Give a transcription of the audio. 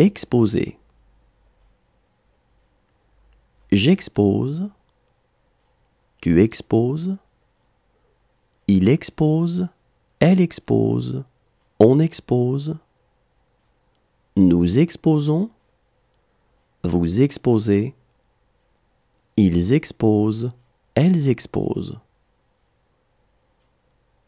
Exposer. J'expose. Tu exposes. Il expose. Elle expose. On expose. Nous exposons. Vous exposez. Ils exposent. Elles exposent.